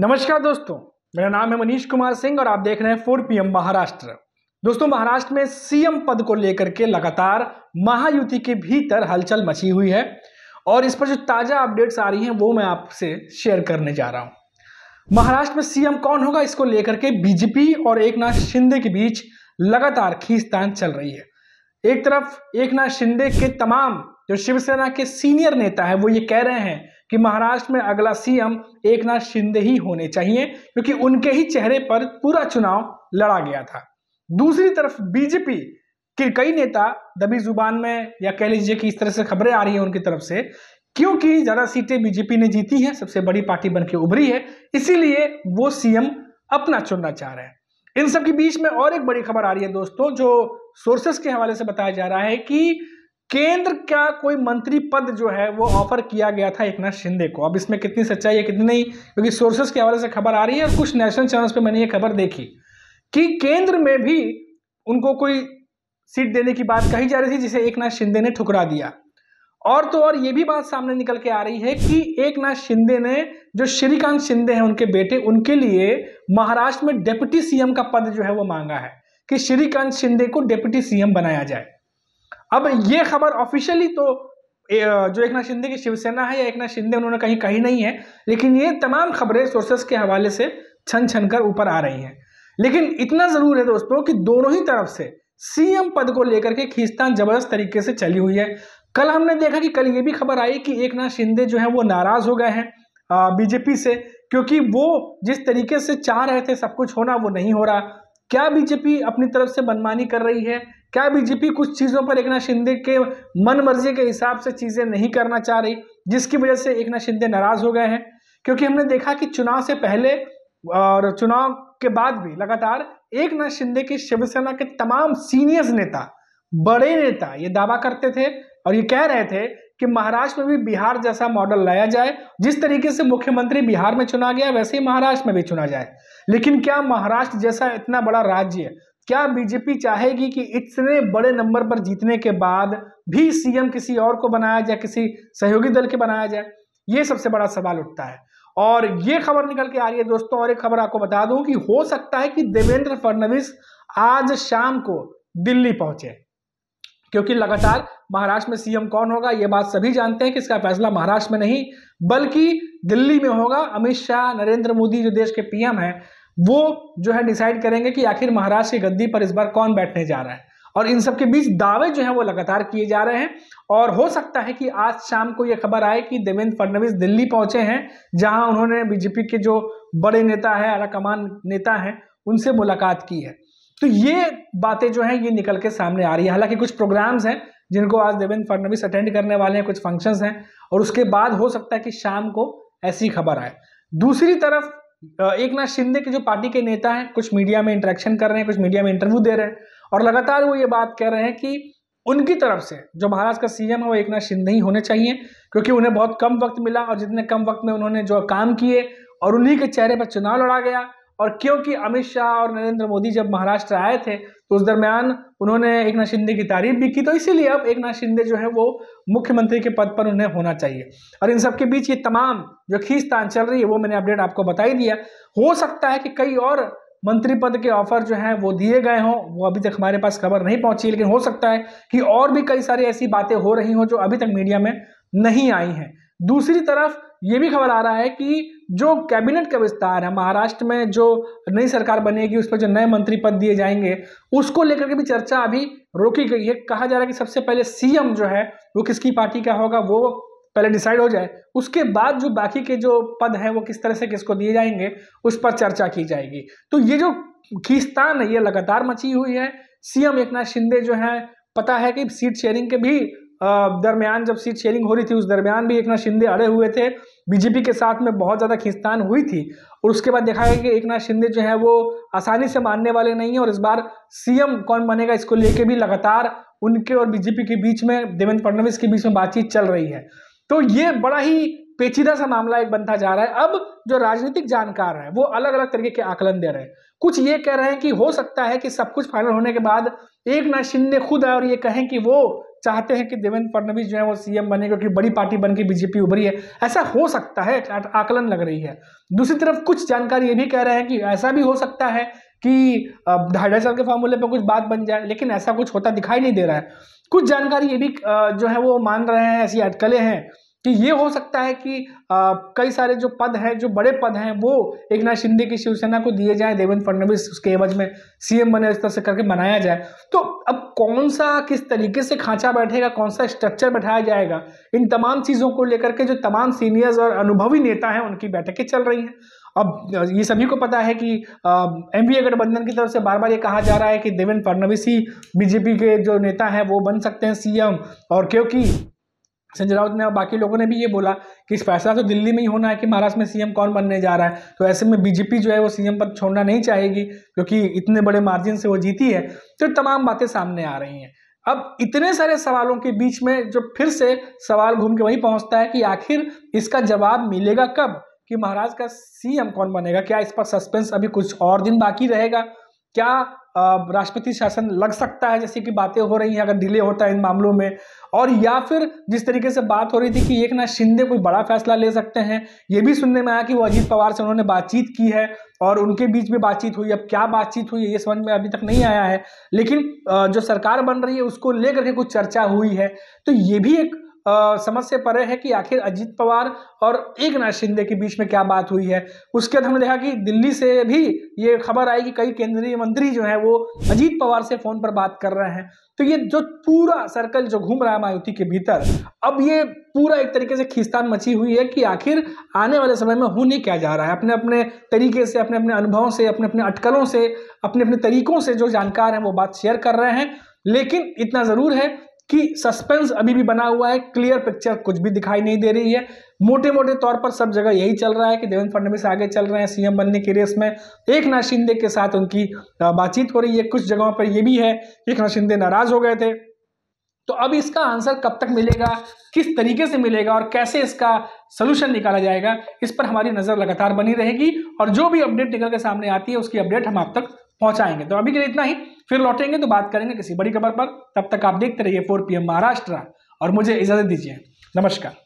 नमस्कार दोस्तों मेरा नाम है मनीष कुमार सिंह और आप देख रहे हैं फोर पीएम महाराष्ट्र दोस्तों महाराष्ट्र में सीएम पद को लेकर के लगातार महायुति के भीतर हलचल मची हुई है और इस पर जो ताज़ा अपडेट्स आ रही हैं वो मैं आपसे शेयर करने जा रहा हूं महाराष्ट्र में सीएम कौन होगा इसको लेकर के बीजेपी और एक नाथ शिंदे के बीच लगातार खींचतान चल रही है एक तरफ एक नाथ शिंदे के तमाम जो शिवसेना के सीनियर नेता है वो ये कह रहे हैं कि महाराष्ट्र में अगला सीएम एक नाथ शिंदे ही होने चाहिए क्योंकि उनके ही चेहरे पर पूरा चुनाव लड़ा गया था दूसरी तरफ बीजेपी के कई नेता दबी जुबान में या कह लीजिए कि इस तरह से खबरें आ रही हैं उनकी तरफ से क्योंकि ज़्यादा सीटें बीजेपी ने जीती हैं सबसे बड़ी पार्टी बनकर उभरी है इसीलिए वो सीएम अपना चुनना चाह रहे हैं इन सब के बीच में और एक बड़ी खबर आ रही है दोस्तों जो सोर्सेस के हवाले से बताया जा रहा है कि केंद्र का कोई मंत्री पद जो है वो ऑफर किया गया था एक नाथ शिंदे को अब इसमें कितनी सच्चाई है कितनी नहीं क्योंकि सोर्सेस के हवाले से खबर आ रही है और कुछ नेशनल चैनल्स पे मैंने ये खबर देखी कि केंद्र में भी उनको कोई सीट देने की बात कही जा रही थी जिसे एक नाथ शिंदे ने ठुकरा दिया और तो और ये भी बात सामने निकल के आ रही है कि एक नाथ शिंदे ने जो श्रीकांत शिंदे हैं उनके बेटे उनके लिए महाराष्ट्र में डेप्यूटी सीएम का पद जो है वो मांगा है कि श्रीकांत शिंदे को डेप्यूटी सीएम बनाया जाए अब ये खबर ऑफिशियली तो जो एक नाथ शिंदे की शिवसेना है या एक नाथ शिंदे उन्होंने कहीं कही नहीं है लेकिन ये तमाम खबरें सोर्सेस के हवाले से छन छन कर ऊपर आ रही हैं लेकिन इतना ज़रूर है दोस्तों कि दोनों ही तरफ से सीएम पद को लेकर के खींचतान जबरदस्त तरीके से चली हुई है कल हमने देखा कि कल ये भी खबर आई कि एक नाथ शिंदे जो है वो नाराज़ हो गए हैं बीजेपी से क्योंकि वो जिस तरीके से चाह रहे थे सब कुछ होना वो नहीं हो रहा क्या बीजेपी अपनी तरफ से मनमानी कर रही है क्या बीजेपी कुछ चीज़ों पर एक नाथ शिंदे के मन मर्जी के हिसाब से चीज़ें नहीं करना चाह रही जिसकी वजह से एक नाथ शिंदे नाराज हो गए हैं क्योंकि हमने देखा कि चुनाव से पहले और चुनाव के बाद भी लगातार एक नाथ शिंदे की शिवसेना के तमाम सीनियर्स नेता बड़े नेता ये दावा करते थे और ये कह रहे थे कि महाराष्ट्र में भी बिहार जैसा मॉडल लाया जाए जिस तरीके से मुख्यमंत्री बिहार में चुना गया वैसे ही महाराष्ट्र में भी चुना जाए लेकिन क्या महाराष्ट्र जैसा इतना बड़ा राज्य क्या बीजेपी चाहेगी कि इतने बड़े नंबर पर जीतने के बाद भी सीएम किसी और को बनाया जाए किसी सहयोगी दल के बनाया जाए ये सबसे बड़ा सवाल उठता है और ये खबर निकल के आ रही है दोस्तों और एक खबर आपको बता दूं कि हो सकता है कि देवेंद्र फडणवीस आज शाम को दिल्ली पहुंचे क्योंकि लगातार महाराष्ट्र में सीएम कौन होगा ये बात सभी जानते हैं कि इसका फैसला महाराष्ट्र में नहीं बल्कि दिल्ली में होगा अमित शाह नरेंद्र मोदी जो देश के पीएम हैं वो जो है डिसाइड करेंगे कि आखिर महाराष्ट्र की गद्दी पर इस बार कौन बैठने जा रहा है और इन सब के बीच दावे जो हैं वो लगातार किए जा रहे हैं और हो सकता है कि आज शाम को ये खबर आए कि देवेंद्र फडणवीस दिल्ली पहुंचे हैं जहां उन्होंने बीजेपी के जो बड़े नेता हैं आला कमान नेता हैं उनसे मुलाकात की है तो ये बातें जो हैं ये निकल के सामने आ रही है हालांकि कुछ प्रोग्राम्स हैं जिनको आज देवेंद्र फडनवीस अटेंड करने वाले हैं कुछ फंक्शंस हैं और उसके बाद हो सकता है कि शाम को ऐसी खबर आए दूसरी तरफ एक नाथ शिंदे के जो पार्टी के नेता हैं कुछ मीडिया में इंटरेक्शन कर रहे हैं कुछ मीडिया में इंटरव्यू दे रहे हैं और लगातार वो ये बात कह रहे हैं कि उनकी तरफ से जो महाराष्ट्र का सीएम है वो एक नाथ शिंदे ही होने चाहिए क्योंकि उन्हें बहुत कम वक्त मिला और जितने कम वक्त में उन्होंने जो काम किए और उन्हीं के चेहरे पर चुनाव लड़ा गया और क्योंकि अमित शाह और नरेंद्र मोदी जब महाराष्ट्र आए थे तो उस दरमियान उन्होंने एक नाथ शिंदे की तारीफ भी की तो इसीलिए अब एक नाथ शिंदे जो है वो मुख्यमंत्री के पद पर उन्हें होना चाहिए और इन सब के बीच ये तमाम जो खींचतान चल रही है वो मैंने अपडेट आपको बता ही दिया हो सकता है कि कई और मंत्री पद के ऑफर जो हैं वो दिए गए हों वो अभी तक हमारे पास खबर नहीं पहुंची लेकिन हो सकता है कि और भी कई सारी ऐसी बातें हो रही हों जो अभी तक मीडिया में नहीं आई हैं दूसरी तरफ ये भी खबर आ रहा है कि जो कैबिनेट का विस्तार है महाराष्ट्र में जो नई सरकार बनेगी उस पर जो नए मंत्री पद दिए जाएंगे उसको लेकर के भी चर्चा अभी रोकी गई है कहा जा रहा है कि सबसे पहले सीएम जो है वो किसकी पार्टी का होगा वो पहले डिसाइड हो जाए उसके बाद जो बाकी के जो पद हैं वो किस तरह से किसको दिए जाएंगे उस पर चर्चा की जाएगी तो ये जो खींचतान है ये लगातार मची हुई है सीएम एक नाथ शिंदे जो है पता है कि सीट शेयरिंग के भी दरमियान जब सीट शेयरिंग हो रही थी उस दरमियान भी एक नाथ शिंदे अड़े हुए थे बीजेपी के साथ में बहुत ज़्यादा खींचतान हुई थी और उसके बाद देखा गया कि एक नाथ शिंदे जो है वो आसानी से मानने वाले नहीं हैं और इस बार सीएम कौन बनेगा इसको लेके भी लगातार उनके और बीजेपी के बीच में देवेंद्र फडणवीस के बीच में बातचीत चल रही है तो ये बड़ा ही पेचीदा सा मामला एक बनता जा रहा है अब जो राजनीतिक जानकार है वो अलग अलग तरीके के आकलन दे रहे हैं कुछ ये कह रहे हैं कि हो सकता है कि सब कुछ फाइनल होने के बाद एक नाथ शिंदे खुद आए और ये कहें कि वो चाहते हैं कि देवेंद्र फडणवीस जो है वो सीएम बने क्योंकि बड़ी पार्टी बन के बीजेपी उभरी है ऐसा हो सकता है आकलन लग रही है दूसरी तरफ कुछ जानकारी ये भी कह रहे हैं कि ऐसा भी हो सकता है कि ढाई ढाई साल के फॉर्मूले पर कुछ बात बन जाए लेकिन ऐसा कुछ होता दिखाई नहीं दे रहा है कुछ जानकारी ये भी जो है वो मान रहे हैं ऐसी अटकलें हैं कि ये हो सकता है कि आ, कई सारे जो पद हैं जो बड़े पद हैं वो एक नाथ शिंदे की शिवसेना को दिए जाए देवेंद्र फडणवीस उसके एवज में सीएम बने इस तरह से करके बनाया जाए तो अब कौन सा किस तरीके से खांचा बैठेगा कौन सा स्ट्रक्चर बैठाया जाएगा इन तमाम चीज़ों को लेकर के जो तमाम सीनियर्स और अनुभवी नेता हैं उनकी बैठकें चल रही हैं अब ये सभी को पता है कि एम बी गठबंधन की तरफ से बार बार ये कहा जा रहा है कि देवेंद्र फडणवीस ही बीजेपी के जो नेता हैं वो बन सकते हैं सीएम और क्योंकि संजय राउत ने और बाकी लोगों ने भी ये बोला कि इस फैसला तो दिल्ली में ही होना है कि महाराष्ट्र में सीएम कौन बनने जा रहा है तो ऐसे में बीजेपी जो है वो सीएम पद छोड़ना नहीं चाहेगी क्योंकि इतने बड़े मार्जिन से वो जीती है तो तमाम बातें सामने आ रही हैं अब इतने सारे सवालों के बीच में जो फिर से सवाल घूम के वहीं पहुँचता है कि आखिर इसका जवाब मिलेगा कब कि महाराज का सीएम कौन बनेगा क्या इस पर सस्पेंस अभी कुछ और दिन बाकी रहेगा क्या राष्ट्रपति शासन लग सकता है जैसे कि बातें हो रही हैं अगर डिले होता है इन मामलों में और या फिर जिस तरीके से बात हो रही थी कि एक नाथ शिंदे कोई बड़ा फैसला ले सकते हैं ये भी सुनने में आया कि वो अजीत पवार से उन्होंने बातचीत की है और उनके बीच में बातचीत हुई अब क्या बातचीत हुई ये समझ में अभी तक नहीं आया है लेकिन जो सरकार बन रही है उसको लेकर के कुछ चर्चा हुई है तो ये भी एक समझ से परे है कि आखिर अजीत पवार और एक नाथ शिंदे के बीच में क्या बात हुई है उसके बाद हमने देखा कि दिल्ली से भी ये खबर आई कि कई केंद्रीय मंत्री जो है वो अजीत पवार से फोन पर बात कर रहे हैं तो ये जो पूरा सर्कल जो घूम रहा है मायावती के भीतर अब ये पूरा एक तरीके से खींचतान मची हुई है कि आखिर आने वाले समय में होने क्या जा रहा है अपने अपने तरीके से अपने अपने अनुभवों से अपने अपने अटकलों से अपने अपने तरीकों से जो जानकार हैं वो बात शेयर कर रहे हैं लेकिन इतना ज़रूर है कि सस्पेंस अभी भी बना हुआ है क्लियर पिक्चर कुछ भी दिखाई नहीं दे रही है मोटे मोटे तौर पर सब जगह यही चल रहा है कि देवेंद्र फडणवीस आगे चल रहे हैं सीएम बनने की रेस में एक नाथ शिंदे के साथ उनकी बातचीत हो रही है कुछ जगहों पर यह भी है एक नाथ शिंदे नाराज हो गए थे तो अब इसका आंसर कब तक मिलेगा किस तरीके से मिलेगा और कैसे इसका सोल्यूशन निकाला जाएगा इस पर हमारी नज़र लगातार बनी रहेगी और जो भी अपडेट निकल के सामने आती है उसकी अपडेट हम आप तक पहुंचाएंगे तो अभी के लिए इतना ही फिर लौटेंगे तो बात करेंगे किसी बड़ी खबर पर तब तक आप देखते रहिए फोर पी महाराष्ट्र और मुझे इजाजत दीजिए नमस्कार